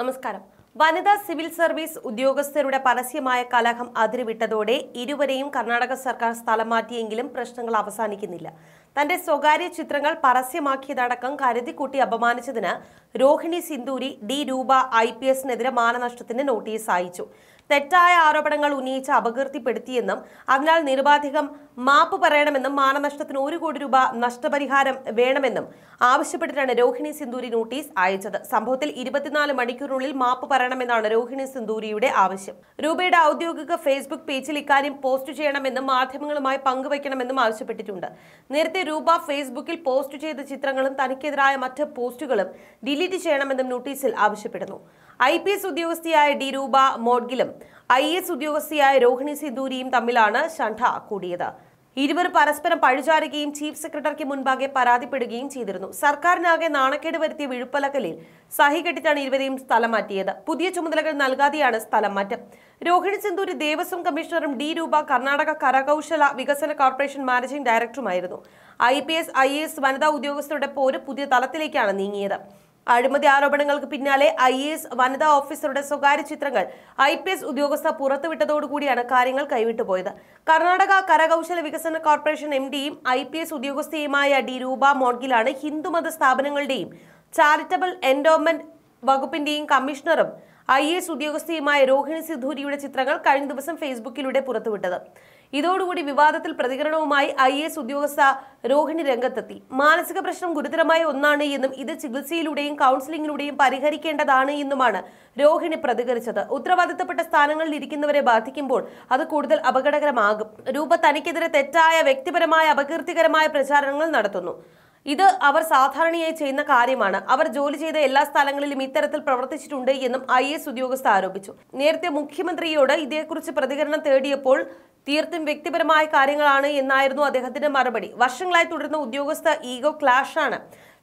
നമസ്കാരം വനിതാ civil service ഉദ്യോഗസ്ഥരുടെ പരസ്യമായ കലഹം അതിരുവിട്ടതോടെ ഇരുവരെയും കർണാടക സർക്കാർ സ്ഥലം മാറ്റിയെങ്കിലും പ്രശ്നങ്ങൾ അവസാനിക്കുന്നില്ല തന്റെ സ്വകാര്യ ചിത്രങ്ങൾ പരസ്യമാക്കിയതടക്കം കരുതിക്കൂട്ടി അപമാനിച്ചതിന് Rohini Sindhuri D Roopa I P എസിനെതിരെ മാനനഷ്ടത്തിന് നോട്ടീസ് അയച്ചു തെറ്റായ ആരോപണങ്ങൾ ഉന്നയിച്ച് അപകീർത്തിപ്പെടുത്തിയെന്നും അതിനാൽ നിരുപാധികം മാപ്പ് പറയണമെന്നും മാനനഷ്ടത്തിന് ഒരു കോടി രൂപ നഷ്ടപരിഹാരം വേണമെന്നും ആവശ്യപ്പെട്ടിട്ടാണ് രോഹിണി സിന്ദൂരി നോട്ടീസ് അയച്ചത് സംഭവത്തിൽ ഇരുപത്തിനാല് മണിക്കൂറിനുള്ളിൽ മാപ്പ് പറയണമെന്നാണ് രോഹിണി സിന്ദൂരിയുടെ ആവശ്യം രൂപയുടെ ഔദ്യോഗിക ഫേസ്ബുക്ക് പേജിൽ ഇക്കാര്യം പോസ്റ്റ് ചെയ്യണമെന്നും മാധ്യമങ്ങളുമായി പങ്കുവയ്ക്കണമെന്നും ആവശ്യപ്പെട്ടിട്ടുണ്ട് നേരത്തെ രൂപ ഫേസ്ബുക്കിൽ പോസ്റ്റ് ചെയ്ത ചിത്രങ്ങളും തനിക്കെതിരായ മറ്റ് പോസ്റ്റുകളും ഡിലീറ്റ് ചെയ്യണമെന്നും നോട്ടീസിൽ ആവശ്യപ്പെടുന്നു ഐ പി എസ് ഉദ്യോഗസ്ഥയായ ഡി രൂപ മോഡ്ഗിലും ഐ എസ് ഉദ്യോഗസ്ഥയായ രോഹിണി സിദ്ദൂരിയും തമ്മിലാണ് ഷണ്ഠ കൂടിയത് ഇരുവർ പരസ്പരം പഴിചാരുകയും ചീഫ് സെക്രട്ടറിക്ക് മുൻപാകെ പരാതിപ്പെടുകയും ചെയ്തിരുന്നു സർക്കാരിനാകെ നാണക്കേട് വരുത്തിയ വിഴുപ്പലക്കലിൽ സഹി കെട്ടിട്ടാണ് ഇരുവരെയും സ്ഥലം മാറ്റിയത് പുതിയ ചുമതലകൾ നൽകാതെയാണ് സ്ഥലം മാറ്റം രോഹിണി സിന്ധൂര് ദേവസ്വം കമ്മീഷണറും ഡി രൂപ കർണാടക കരകൗശല വികസന കോർപ്പറേഷൻ മാനേജിംഗ് ഡയറക്ടറുമായിരുന്നു I P S I A S വനിതാ ഉദ്യോഗസ്ഥരുടെ പോര് പുതിയ തലത്തിലേക്കാണ് നീങ്ങിയത് അഴിമതി ആരോപണങ്ങൾക്ക് പിന്നാലെ ഐ എ എസ് വനിതാ ഓഫീസറുടെ സ്വകാര്യ ചിത്രങ്ങൾ ഐ പി എസ് ഉദ്യോഗസ്ഥ പുറത്തുവിട്ടതോടുകൂടിയാണ് കാര്യങ്ങൾ കൈവിട്ടുപോയത് കർണാടക കരകൗശല വികസന കോർപ്പറേഷൻ എം ഡിയും ഐ പി എസ് ഉദ്യോഗസ്ഥയുമായ ഡി രൂപ മോഡ്ഗിലാണ് ഹിന്ദുമത സ്ഥാപനങ്ങളുടെയും ചാരിറ്റബിൾ എൻഡോമെന്റ് വകുപ്പിന്റെയും കമ്മീഷണറും ഐ എസ് ഉദ്യോഗസ്ഥയുമായ രോഹിണി സിദ്ധൂരിയുടെ ചിത്രങ്ങൾ കഴിഞ്ഞ ദിവസം ഫേസ്ബുക്കിലൂടെ പുറത്തുവിട്ടത് ഇതോടുകൂടി വിവാദത്തിൽ പ്രതികരണവുമായി ഐ എസ് ഉദ്യോഗസ്ഥ രോഹിണി രംഗത്തെത്തി മാനസിക പ്രശ്നം ഗുരുതരമായ ഒന്നാണ് എന്നും ഇത് ചികിത്സയിലൂടെയും കൗൺസിലിംഗിലൂടെയും പരിഹരിക്കേണ്ടതാണ് എന്നുമാണ് രോഹിണി പ്രതികരിച്ചത് ഉത്തരവാദിത്തപ്പെട്ട സ്ഥാനങ്ങളിൽ ഇരിക്കുന്നവരെ ബാധിക്കുമ്പോൾ അത് കൂടുതൽ അപകടകരമാകും രൂപ തനിക്കെതിരെ തെറ്റായ വ്യക്തിപരമായ അപകീർത്തികരമായ പ്രചാരണങ്ങൾ നടത്തുന്നു ഇത് അവർ സാധാരണയായി ചെയ്യുന്ന കാര്യമാണ് അവർ ജോലി ചെയ്ത എല്ലാ സ്ഥലങ്ങളിലും ഇത്തരത്തിൽ പ്രവർത്തിച്ചിട്ടുണ്ട് എന്നും ഐ എസ് ഉദ്യോഗസ്ഥ ആരോപിച്ചു നേരത്തെ മുഖ്യമന്ത്രിയോട് ഇതേക്കുറിച്ച് പ്രതികരണം തേടിയപ്പോൾ തീർത്തും വ്യക്തിപരമായ കാര്യങ്ങളാണ് എന്നായിരുന്നു അദ്ദേഹത്തിന്റെ മറുപടി വർഷങ്ങളായി തുടരുന്ന ഉദ്യോഗസ്ഥ ഈഗോ ക്ലാഷാണ്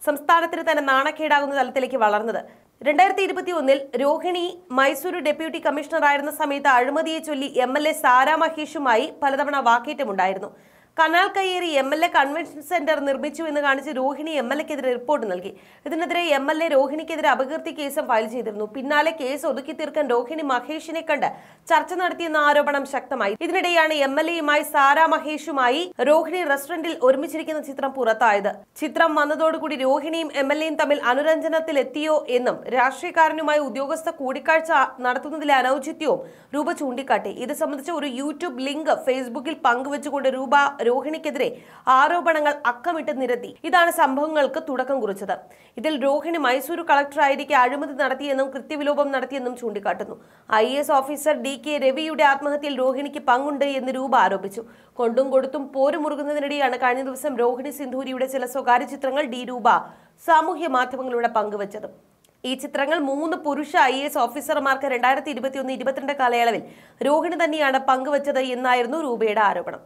സംസ്ഥാനത്തിന് തന്നെ നാണക്കേടാകുന്ന തലത്തിലേക്ക് വളർന്നത് രണ്ടായിരത്തി ഇരുപത്തി ഒന്നിൽ രോഹിണി മൈസൂരു ഡെപ്യൂട്ടി കമ്മീഷണറായിരുന്ന സമയത്ത് അഴിമതിയെ ചൊല്ലി എം എൽ എ സാരാ മഹേഷുമായി പലതവണ വാക്കേറ്റമുണ്ടായിരുന്നു കനാൽ കയ്യേറി M L A convention centre നിർമ്മിച്ചു എന്ന് കാണിച്ച് രോഹിണി എം എൽ എക്കെതിരെ റിപ്പോർട്ട് നൽകി ഇതിനെതിരെ എം എൽ എ രോഹിണിക്കെതിരെ അപകീർത്തി കേസും ഫയൽ ചെയ്തിരുന്നു പിന്നാലെ കേസ് ഒതുക്കി തീർക്കാൻ രോഹിണി മഹേഷിനെ കണ്ട് ചർച്ച നടത്തിയെന്ന ആരോപണം ശക്തമായി ഇതിനിടെയാണ് എം എൽ എയുമായി സാര മഹേഷുമായി രോഹിണി റെസ്റ്റോറന്റിൽ ഒരുമിച്ചിരിക്കുന്ന ചിത്രം പുറത്തായത് ചിത്രം വന്നതോടുകൂടി രോഹിണിയും എം എൽ എയും തമ്മിൽ അനുരഞ്ജനത്തിലെത്തിയോ എന്നും രാഷ്ട്രീയക്കാരനുമായി ഉദ്യോഗസ്ഥ കൂടിക്കാഴ്ച നടത്തുന്നതിലെ അനൌചിത്യവും രൂപ ചൂണ്ടിക്കാട്ടി ഇത് സംബന്ധിച്ച ഒരു യൂട്യൂബ് ലിങ്ക് ഫേസ്ബുക്കിൽ പങ്കുവച്ചുകൊണ്ട് രൂപ രോഹിണിക്കെതിരെ ആരോപണങ്ങൾ അക്കമിട്ട് നിരത്തി ഇതാണ് സംഭവങ്ങൾക്ക് തുടക്കം കുറിച്ചത് ഇതിൽ രോഹിണി മൈസൂരു കളക്ടറായിരിക്കെ അഴിമതി നടത്തിയെന്നും കൃത്യവിലോപം നടത്തിയെന്നും ചൂണ്ടിക്കാട്ടുന്നു ഐ ഓഫീസർ ഡി കെ രവിയുടെ ആത്മഹത്യയിൽ രോഹിണിക്ക് പങ്കുണ്ട് എന്ന് രൂപ ആരോപിച്ചു കൊണ്ടും കൊടുത്തും പോരുമുറുകുന്നതിനിടെയാണ് കഴിഞ്ഞ ദിവസം രോഹിണി സിന്ധൂരിയുടെ ചില സ്വകാര്യ ചിത്രങ്ങൾ ഡി രൂപ സാമൂഹ്യ മാധ്യമങ്ങളിലൂടെ പങ്കുവച്ചത് ഈ ചിത്രങ്ങൾ മൂന്ന് പുരുഷ ഐ എസ് ഓഫീസർമാർക്ക് രണ്ടായിരത്തി ഇരുപത്തിയൊന്ന് ഇരുപത്തിരണ്ട് കാലയളവിൽ രോഹിണി തന്നെയാണ് പങ്കുവച്ചത് എന്നായിരുന്നു രൂപയുടെ ആരോപണം